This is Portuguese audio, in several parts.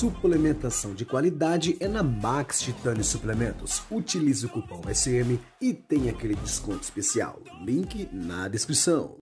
Suplementação de qualidade é na Max Titânio Suplementos. Utilize o cupom SM e tem aquele desconto especial. Link na descrição.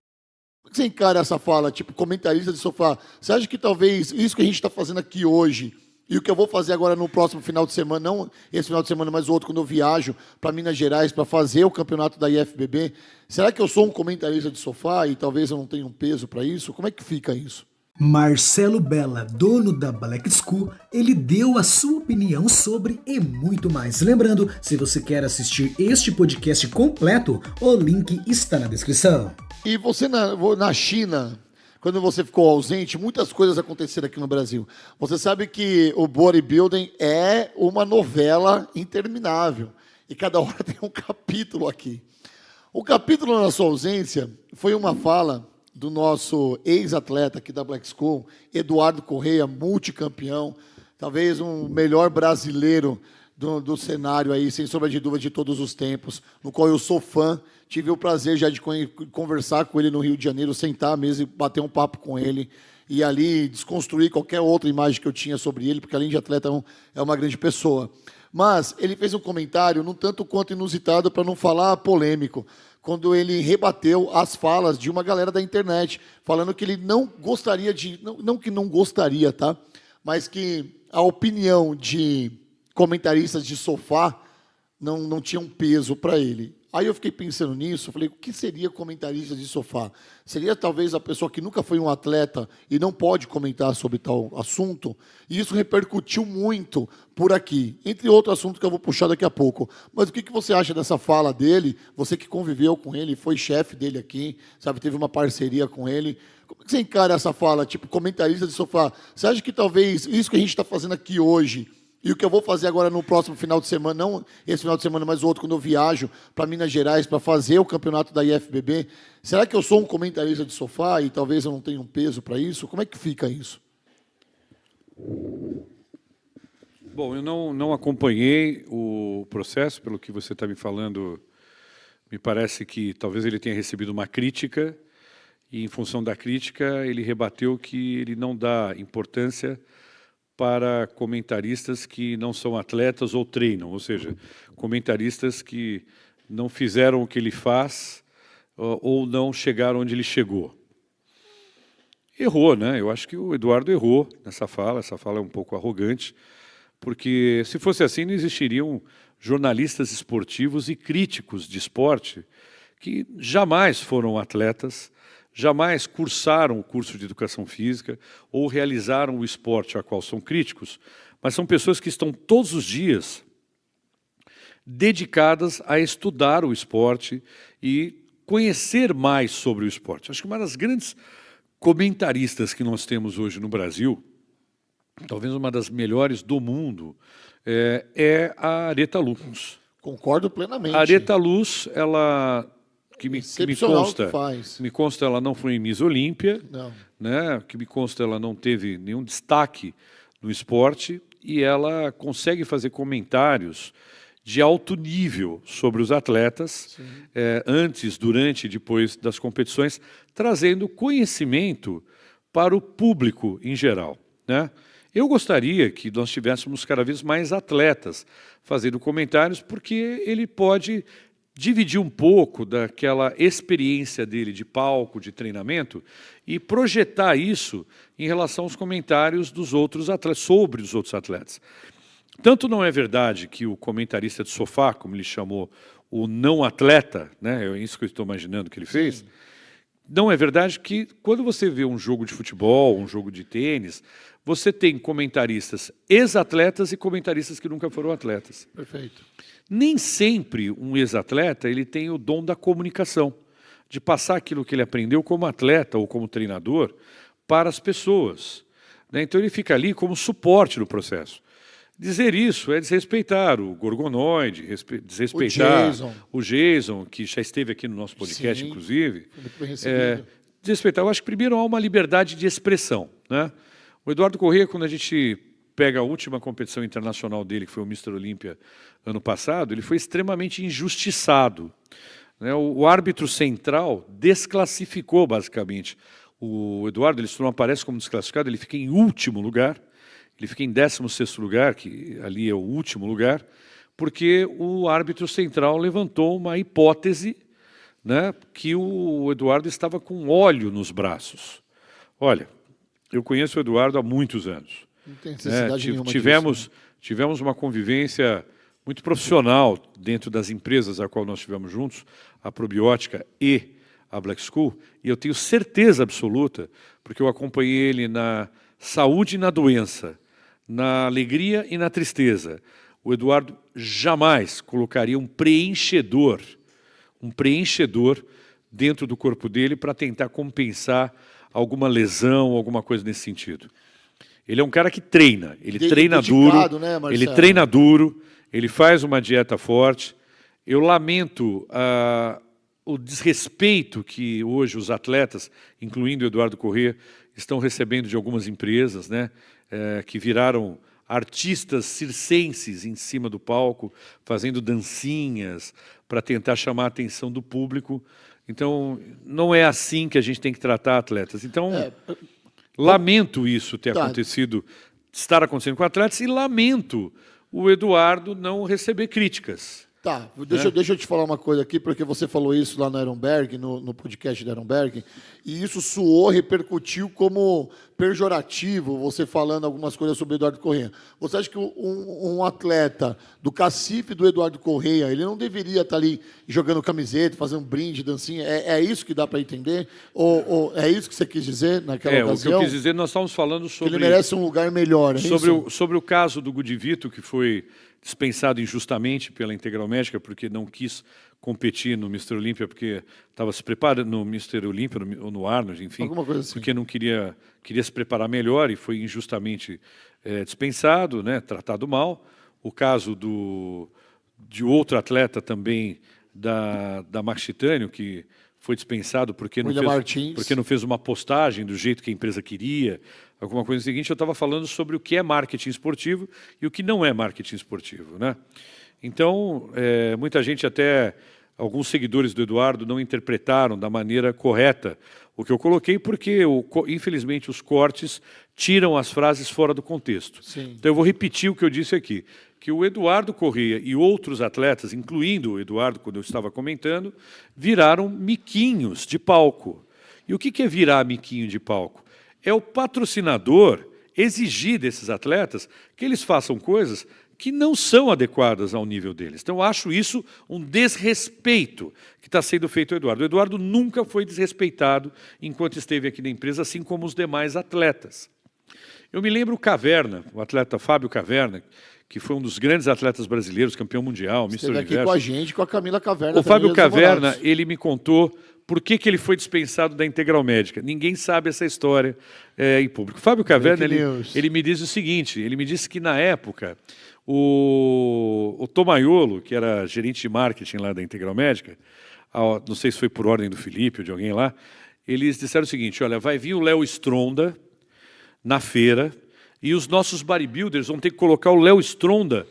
Como você encara essa fala, tipo comentarista de sofá? Você acha que talvez isso que a gente está fazendo aqui hoje e o que eu vou fazer agora no próximo final de semana, não esse final de semana, mas o outro, quando eu viajo para Minas Gerais para fazer o campeonato da IFBB, será que eu sou um comentarista de sofá e talvez eu não tenha um peso para isso? Como é que fica isso? Marcelo Bella, dono da Black School, ele deu a sua opinião sobre e muito mais. Lembrando, se você quer assistir este podcast completo, o link está na descrição. E você na, na China, quando você ficou ausente, muitas coisas aconteceram aqui no Brasil. Você sabe que o bodybuilding é uma novela interminável e cada hora tem um capítulo aqui. O capítulo na sua ausência foi uma fala do nosso ex-atleta aqui da Black School, Eduardo Correia, multicampeão, talvez um melhor brasileiro do, do, cenário aí, sem sombra de dúvida, de todos os tempos, no qual eu sou fã. Tive o prazer já de conversar com ele no Rio de Janeiro, sentar à mesa e bater um papo com ele. E ali desconstruir qualquer outra imagem que eu tinha sobre ele, porque além de atleta, é, é uma grande pessoa. Mas ele fez um comentário, não tanto quanto inusitado, para não falar polêmico, quando ele rebateu as falas de uma galera da internet, falando que ele não gostaria de. Não, não que não gostaria, tá? Mas que a opinião de comentaristas de sofá não, não tinha um peso para ele. Aí eu fiquei pensando nisso, falei, o que seria comentarista de sofá? Seria talvez a pessoa que nunca foi um atleta e não pode comentar sobre tal assunto? E isso repercutiu muito por aqui, entre outro assunto que eu vou puxar daqui a pouco. Mas o que, que você acha dessa fala dele? Você que conviveu com ele, foi chefe dele aqui, sabe, teve uma parceria com ele. Como é você encara essa fala, tipo, comentarista de sofá? Você acha que talvez isso que a gente está fazendo aqui hoje e o que eu vou fazer agora no próximo final de semana, não esse final de semana, mas o outro, quando eu viajo para Minas Gerais para fazer o campeonato da IFBB, será que eu sou um comentarista de sofá e talvez eu não tenha um peso para isso? Como é que fica isso? Bom, eu não, não acompanhei o processo, pelo que você está me falando, me parece que talvez ele tenha recebido uma crítica e, em função da crítica, ele rebateu que ele não dá importância para comentaristas que não são atletas ou treinam, ou seja, comentaristas que não fizeram o que ele faz ou não chegaram onde ele chegou. Errou, né? Eu acho que o Eduardo errou nessa fala, essa fala é um pouco arrogante, porque se fosse assim não existiriam jornalistas esportivos e críticos de esporte que jamais foram atletas jamais cursaram o curso de educação física ou realizaram o esporte a qual são críticos, mas são pessoas que estão todos os dias dedicadas a estudar o esporte e conhecer mais sobre o esporte. Acho que uma das grandes comentaristas que nós temos hoje no Brasil, talvez uma das melhores do mundo, é, é a Areta Luz. Concordo plenamente. A Areta Luz, ela que me, que me consta, que faz. me consta ela não foi em Miss Olímpia, né? Que me consta ela não teve nenhum destaque no esporte e ela consegue fazer comentários de alto nível sobre os atletas é, antes, durante e depois das competições, trazendo conhecimento para o público em geral, né? Eu gostaria que nós tivéssemos cada vez mais atletas fazendo comentários, porque ele pode dividir um pouco daquela experiência dele de palco, de treinamento, e projetar isso em relação aos comentários dos outros atletas, sobre os outros atletas. Tanto não é verdade que o comentarista de sofá, como ele chamou, o não atleta, né, é isso que eu estou imaginando que ele fez, Sim não é verdade que quando você vê um jogo de futebol, um jogo de tênis, você tem comentaristas ex-atletas e comentaristas que nunca foram atletas. Perfeito. Nem sempre um ex-atleta ele tem o dom da comunicação, de passar aquilo que ele aprendeu como atleta ou como treinador para as pessoas. Né? Então ele fica ali como suporte no processo. Dizer isso é desrespeitar o gorgonoide, desrespeitar o Jason. o Jason, que já esteve aqui no nosso podcast, Sim, inclusive. É, desrespeitar. Eu acho que primeiro há uma liberdade de expressão. Né? O Eduardo Corrêa, quando a gente pega a última competição internacional dele, que foi o Mr. Olímpia ano passado, ele foi extremamente injustiçado. Né? O, o árbitro central desclassificou, basicamente. O Eduardo, ele não aparece como desclassificado, ele fica em último lugar ele fica em 16 lugar, que ali é o último lugar, porque o árbitro central levantou uma hipótese né, que o Eduardo estava com óleo nos braços. Olha, eu conheço o Eduardo há muitos anos. Não tem né, necessidade é, nenhuma tivemos, disso, né? tivemos uma convivência muito profissional dentro das empresas a qual nós estivemos juntos, a Probiótica e a Black School, e eu tenho certeza absoluta, porque eu acompanhei ele na saúde e na doença, na alegria e na tristeza. O Eduardo jamais colocaria um preenchedor, um preenchedor dentro do corpo dele para tentar compensar alguma lesão, alguma coisa nesse sentido. Ele é um cara que treina, ele é treina duro, né, ele treina duro, ele faz uma dieta forte. Eu lamento ah, o desrespeito que hoje os atletas, incluindo o Eduardo Corrêa, estão recebendo de algumas empresas, né? é, que viraram artistas circenses em cima do palco, fazendo dancinhas para tentar chamar a atenção do público. Então, não é assim que a gente tem que tratar atletas. Então, é, lamento isso ter tá. acontecido, estar acontecendo com atletas, e lamento o Eduardo não receber críticas. Tá, deixa, é. deixa eu te falar uma coisa aqui, porque você falou isso lá no Ironberg, no, no podcast da Ironberg, e isso suou, repercutiu como pejorativo, você falando algumas coisas sobre o Eduardo Correia. Você acha que um, um, atleta do cacife do Eduardo Correia, ele não deveria estar tá ali jogando camiseta, fazendo brinde, dancinha? É, é isso que dá para entender? Ou, ou, é isso que você quis dizer naquela é, ocasião? É, o que eu quis dizer, nós estávamos falando sobre... Que ele merece um lugar melhor, é sobre, o, sobre o caso do Gudivito, que foi dispensado injustamente pela Integral Médica, porque não quis competir no Mr. Olímpia, porque estava se preparando no Mr. Olímpia, ou no Arnold, enfim. Alguma coisa assim. Porque não queria, queria se preparar melhor e foi injustamente é, dispensado, né, tratado mal. O caso do, de outro atleta também da, da Titânio, que foi dispensado porque não, fez, porque não fez uma postagem do jeito que a empresa queria, alguma coisa seguinte. Eu estava falando sobre o que é marketing esportivo e o que não é marketing esportivo. Né? Então, é, muita gente até alguns seguidores do Eduardo não interpretaram da maneira correta o que eu coloquei, porque, infelizmente, os cortes tiram as frases fora do contexto. Sim. Então, eu vou repetir o que eu disse aqui: que o Eduardo Corrêa e outros atletas, incluindo o Eduardo, quando eu estava comentando, viraram miquinhos de palco. E o que é virar miquinho de palco? É o patrocinador exigir desses atletas que eles façam coisas que não são adequadas ao nível deles. Então, eu acho isso um desrespeito que está sendo feito ao Eduardo. O Eduardo nunca foi desrespeitado enquanto esteve aqui na empresa, assim como os demais atletas. Eu me lembro o Caverna, o atleta Fábio Caverna, que foi um dos grandes atletas brasileiros, campeão mundial, Esteve Mr. Universo. aqui com a gente, com a Camila Caverna. O Fábio Caverna, Namorados. ele me contou por que, que ele foi dispensado da Integral Médica. Ninguém sabe essa história é, em público. O Fábio Caverna, ele, ele me diz o seguinte, ele me disse que na época o, o Tomaiolo, que era gerente de marketing lá da Integral Médica, não sei se foi por ordem do Felipe ou de alguém lá, eles disseram o seguinte: olha, vai vir o Léo Stronda na feira e os nossos bodybuilders vão ter que colocar o Léo Stronda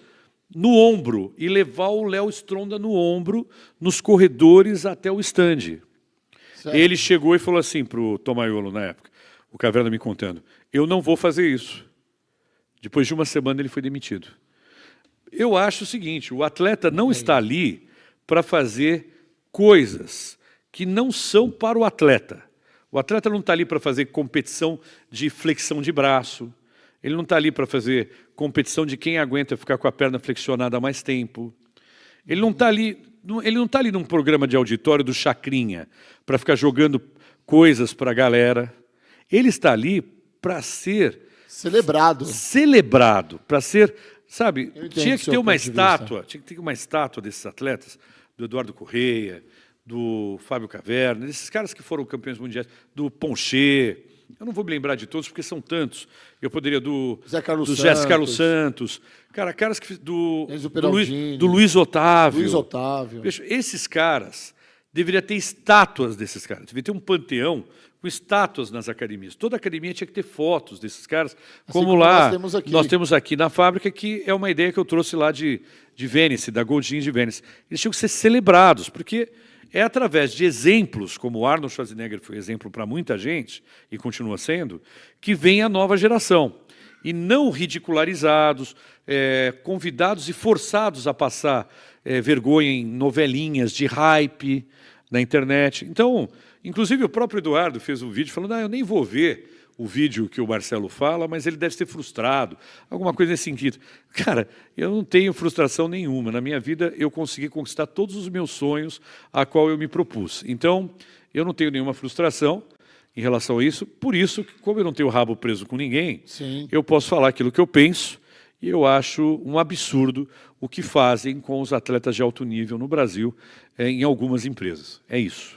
no ombro e levar o Léo Stronda no ombro nos corredores até o stand. Certo. Ele chegou e falou assim para o Tomaiolo na época, o Caverna me contando: eu não vou fazer isso. Depois de uma semana ele foi demitido. Eu acho o seguinte: o atleta não é está ali para fazer coisas que não são para o atleta. O atleta não está ali para fazer competição de flexão de braço, ele não está ali para fazer competição de quem aguenta ficar com a perna flexionada mais tempo. Ele não está ali, ele não está ali num programa de auditório do Chacrinha para ficar jogando coisas para a galera. Ele está ali para ser celebrado, celebrado, para ser Sabe, tinha que ter uma estátua, tinha que ter uma estátua desses atletas, do Eduardo Correia, do Fábio Caverna, desses caras que foram campeões mundiais, do Ponchê. Eu não vou me lembrar de todos, porque são tantos. Eu poderia do Zé Carlos, do Santos. Carlos Santos. Cara, caras que. Do, do, Luiz, do Luiz Otávio. Luiz Otávio. Esses caras deveria ter estátuas desses caras. Deveria ter um panteão com estátuas nas academias. Toda academia tinha que ter fotos desses caras, assim como, lá nós temos, nós temos, aqui. na fábrica, que é uma ideia que eu trouxe lá de, de Vênice, da Goldin de Vênice. Eles tinham que ser celebrados, porque é através de exemplos, como Arnold Schwarzenegger foi exemplo para muita gente, e continua sendo, que vem a nova geração. E não ridicularizados, é, convidados e forçados a passar é, vergonha em novelinhas de hype na internet. Então, Inclusive, o próprio Eduardo fez um vídeo falando: ah, eu nem vou ver o vídeo que o Marcelo fala, mas ele deve ser frustrado, alguma coisa nesse sentido. Cara, eu não tenho frustração nenhuma. Na minha vida, eu consegui conquistar todos os meus sonhos a qual eu me propus. Então, eu não tenho nenhuma frustração em relação a isso. Por isso, como eu não tenho rabo preso com ninguém, Sim. eu posso falar aquilo que eu penso. E eu acho um absurdo o que fazem com os atletas de alto nível no Brasil eh, em algumas empresas. É isso.